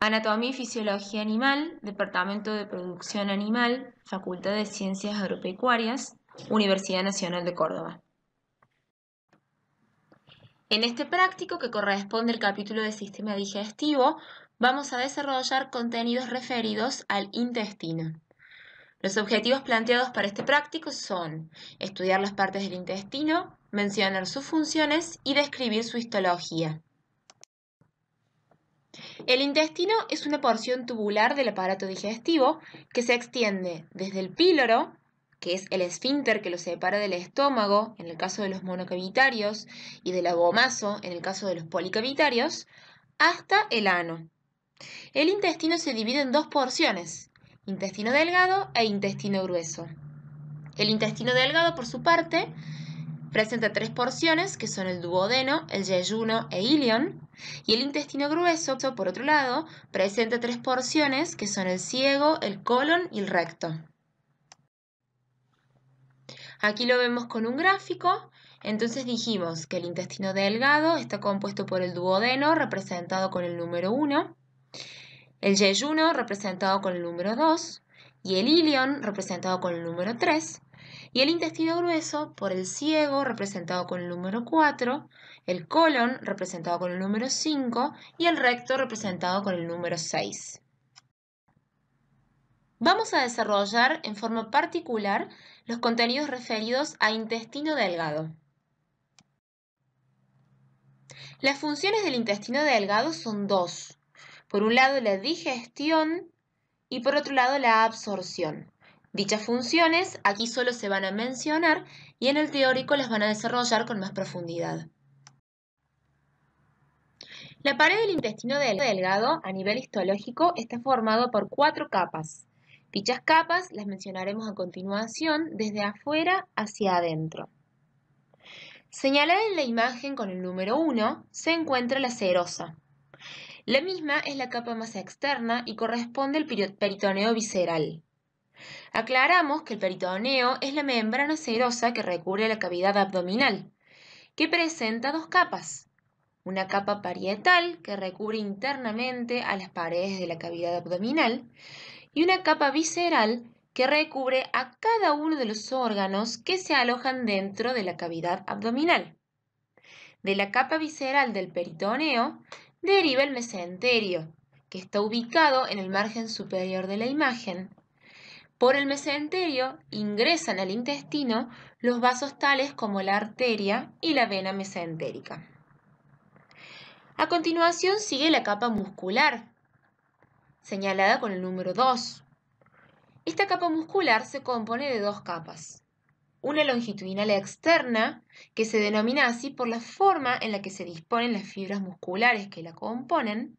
Anatomía y Fisiología Animal, Departamento de Producción Animal, Facultad de Ciencias Agropecuarias, Universidad Nacional de Córdoba. En este práctico, que corresponde al capítulo de sistema digestivo, vamos a desarrollar contenidos referidos al intestino. Los objetivos planteados para este práctico son estudiar las partes del intestino, mencionar sus funciones y describir su histología. El intestino es una porción tubular del aparato digestivo que se extiende desde el píloro, que es el esfínter que lo separa del estómago en el caso de los monocavitarios y del abomazo en el caso de los policavitarios, hasta el ano. El intestino se divide en dos porciones, intestino delgado e intestino grueso. El intestino delgado, por su parte, Presenta tres porciones, que son el duodeno, el yeyuno e ilion, y el intestino grueso, por otro lado, presenta tres porciones, que son el ciego, el colon y el recto. Aquí lo vemos con un gráfico, entonces dijimos que el intestino delgado está compuesto por el duodeno, representado con el número 1, el yeyuno, representado con el número 2, y el ilion, representado con el número 3, y el intestino grueso por el ciego, representado con el número 4, el colon, representado con el número 5, y el recto, representado con el número 6. Vamos a desarrollar en forma particular los contenidos referidos a intestino delgado. Las funciones del intestino delgado son dos. Por un lado, la digestión y por otro lado la absorción. Dichas funciones aquí solo se van a mencionar y en el teórico las van a desarrollar con más profundidad. La pared del intestino delgado a nivel histológico está formada por cuatro capas. Dichas capas las mencionaremos a continuación desde afuera hacia adentro. Señalada en la imagen con el número 1 se encuentra la serosa, la misma es la capa más externa y corresponde al peritoneo visceral. Aclaramos que el peritoneo es la membrana serosa que recubre la cavidad abdominal, que presenta dos capas. Una capa parietal que recubre internamente a las paredes de la cavidad abdominal y una capa visceral que recubre a cada uno de los órganos que se alojan dentro de la cavidad abdominal. De la capa visceral del peritoneo deriva el mesenterio, que está ubicado en el margen superior de la imagen. Por el mesenterio ingresan al intestino los vasos tales como la arteria y la vena mesentérica. A continuación sigue la capa muscular, señalada con el número 2. Esta capa muscular se compone de dos capas, una longitudinal externa que se denomina así por la forma en la que se disponen las fibras musculares que la componen,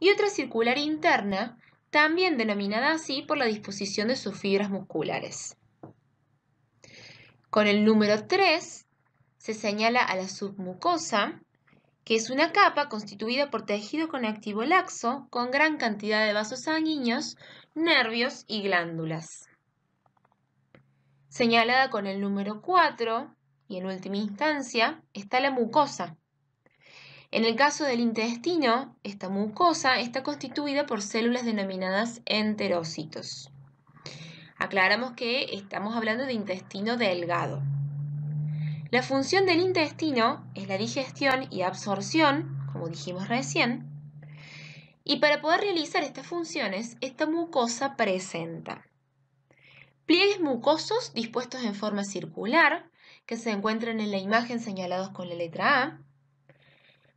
y otra circular interna, también denominada así por la disposición de sus fibras musculares. Con el número 3 se señala a la submucosa, que es una capa constituida por tejido conectivo laxo con gran cantidad de vasos sanguíneos, nervios y glándulas. Señalada con el número 4, y en última instancia, está la mucosa. En el caso del intestino, esta mucosa está constituida por células denominadas enterocitos. Aclaramos que estamos hablando de intestino delgado. La función del intestino es la digestión y absorción, como dijimos recién, y para poder realizar estas funciones, esta mucosa presenta Pliegues mucosos dispuestos en forma circular, que se encuentran en la imagen señalados con la letra A.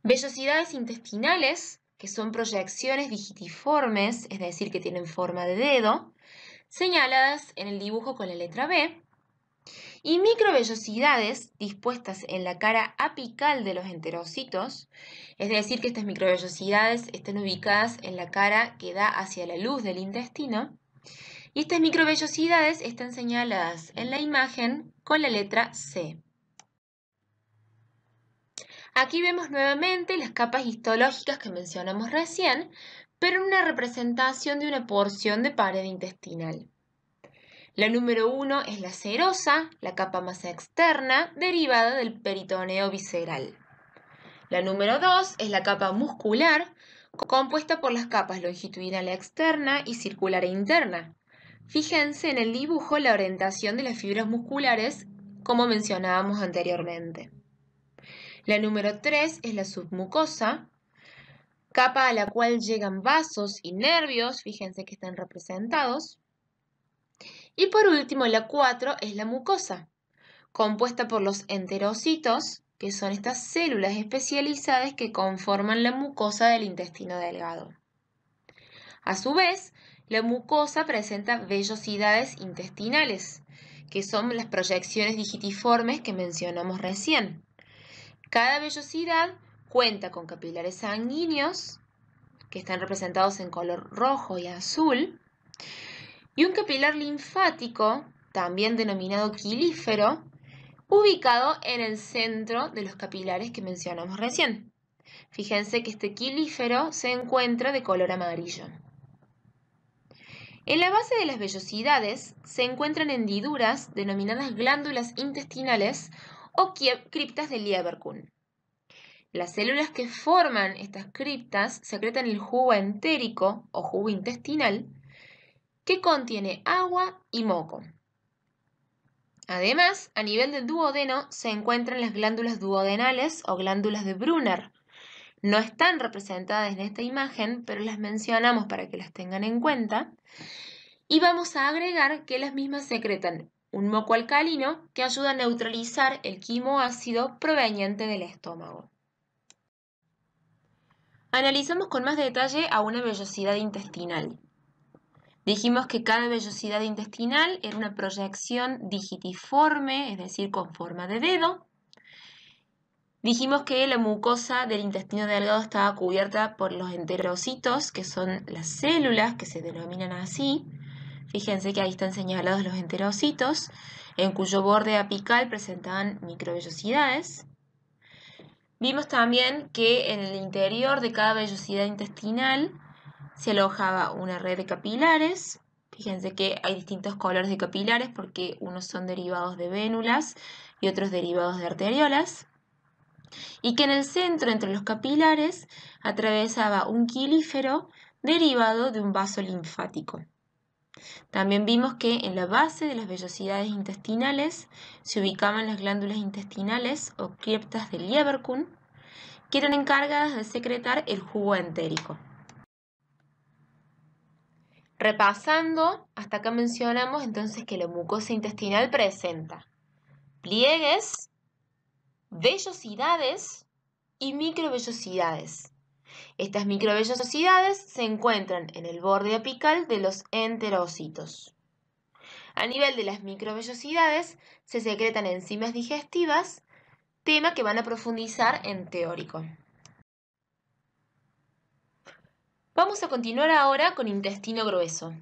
Vellosidades intestinales, que son proyecciones digitiformes, es decir, que tienen forma de dedo, señaladas en el dibujo con la letra B. Y microvellosidades dispuestas en la cara apical de los enterocitos, es decir, que estas microvellosidades estén ubicadas en la cara que da hacia la luz del intestino estas microvellosidades están señaladas en la imagen con la letra C. Aquí vemos nuevamente las capas histológicas que mencionamos recién, pero en una representación de una porción de pared intestinal. La número 1 es la serosa, la capa más externa, derivada del peritoneo visceral. La número 2 es la capa muscular, compuesta por las capas longitudinal externa y circular e interna, Fíjense en el dibujo la orientación de las fibras musculares, como mencionábamos anteriormente. La número 3 es la submucosa, capa a la cual llegan vasos y nervios, fíjense que están representados. Y por último, la 4 es la mucosa, compuesta por los enterocitos, que son estas células especializadas que conforman la mucosa del intestino delgado. A su vez, la mucosa presenta vellosidades intestinales, que son las proyecciones digitiformes que mencionamos recién. Cada vellosidad cuenta con capilares sanguíneos, que están representados en color rojo y azul, y un capilar linfático, también denominado quilífero, ubicado en el centro de los capilares que mencionamos recién. Fíjense que este quilífero se encuentra de color amarillo. En la base de las vellosidades se encuentran hendiduras denominadas glándulas intestinales o criptas de Lieberkuhn. Las células que forman estas criptas secretan el jugo entérico o jugo intestinal que contiene agua y moco. Además, a nivel del duodeno se encuentran las glándulas duodenales o glándulas de Brunner, no están representadas en esta imagen, pero las mencionamos para que las tengan en cuenta. Y vamos a agregar que las mismas secretan un moco alcalino que ayuda a neutralizar el quimoácido proveniente del estómago. Analizamos con más detalle a una vellosidad intestinal. Dijimos que cada vellosidad intestinal era una proyección digitiforme, es decir, con forma de dedo, Dijimos que la mucosa del intestino delgado estaba cubierta por los enterocitos, que son las células que se denominan así. Fíjense que ahí están señalados los enterocitos, en cuyo borde apical presentaban microvellosidades. Vimos también que en el interior de cada vellosidad intestinal se alojaba una red de capilares. Fíjense que hay distintos colores de capilares porque unos son derivados de vénulas y otros derivados de arteriolas y que en el centro, entre los capilares, atravesaba un quilífero derivado de un vaso linfático. También vimos que en la base de las vellosidades intestinales se ubicaban las glándulas intestinales o criptas del Lieberkun, que eran encargadas de secretar el jugo entérico. Repasando, hasta acá mencionamos entonces que la mucosa intestinal presenta pliegues vellosidades y microvellosidades. Estas microvellosidades se encuentran en el borde apical de los enterocitos. A nivel de las microvellosidades se secretan enzimas digestivas, tema que van a profundizar en teórico. Vamos a continuar ahora con intestino grueso.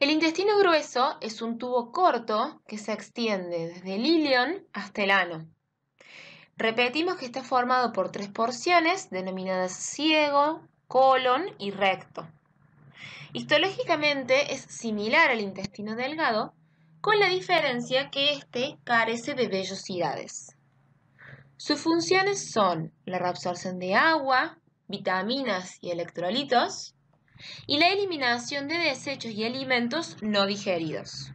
El intestino grueso es un tubo corto que se extiende desde el ilion hasta el ano. Repetimos que está formado por tres porciones denominadas ciego, colon y recto. Histológicamente es similar al intestino delgado, con la diferencia que éste carece de vellosidades. Sus funciones son la reabsorción de agua, vitaminas y electrolitos, y la eliminación de desechos y alimentos no digeridos.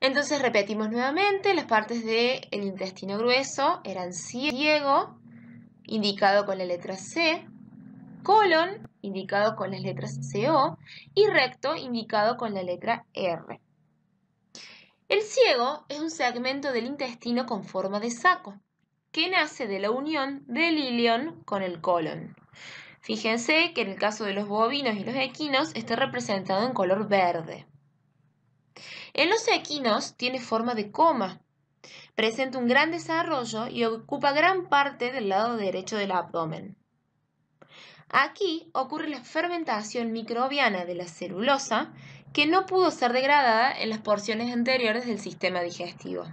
Entonces repetimos nuevamente, las partes del intestino grueso eran ciego, indicado con la letra C, colon, indicado con las letras CO, y recto, indicado con la letra R. El ciego es un segmento del intestino con forma de saco, que nace de la unión del ilion con el colon. Fíjense que en el caso de los bovinos y los equinos está representado en color verde. En los equinos tiene forma de coma, presenta un gran desarrollo y ocupa gran parte del lado derecho del abdomen. Aquí ocurre la fermentación microbiana de la celulosa que no pudo ser degradada en las porciones anteriores del sistema digestivo.